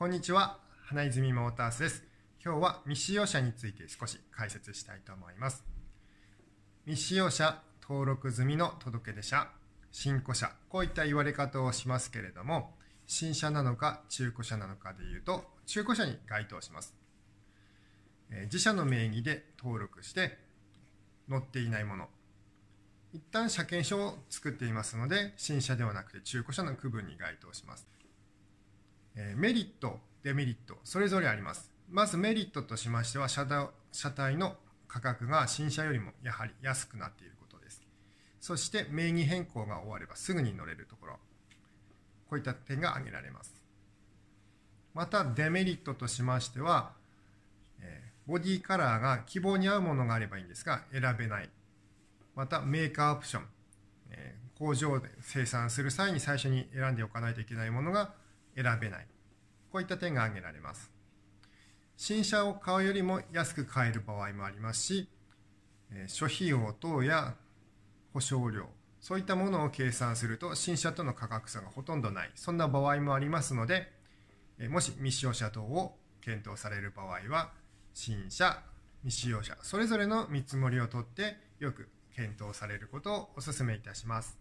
こんにちは花泉モータースです今日は未使用車について少し解説したいと思います未使用車登録済みの届出車新古車こういった言われ方をしますけれども新車なのか中古車なのかでいうと中古車に該当します自社の名義で登録して乗っていないもの一旦車検証を作っていますので新車ではなくて中古車の区分に該当しますえメリット、デメリット、それぞれあります。まずメリットとしましては、車体の価格が新車よりもやはり安くなっていることです。そして名義変更が終わればすぐに乗れるところ。こういった点が挙げられます。またデメリットとしましては、ボディカラーが希望に合うものがあればいいんですが、選べない。またメーカーオプション。工場で生産する際に最初に選んでおかないといけないものが選べない。こういった点が挙げられます。新車を買うよりも安く買える場合もありますし、諸費用等や保証料、そういったものを計算すると新車との価格差がほとんどない、そんな場合もありますので、もし未使用車等を検討される場合は、新車、未使用車、それぞれの見積もりを取ってよく検討されることをお勧めいたします。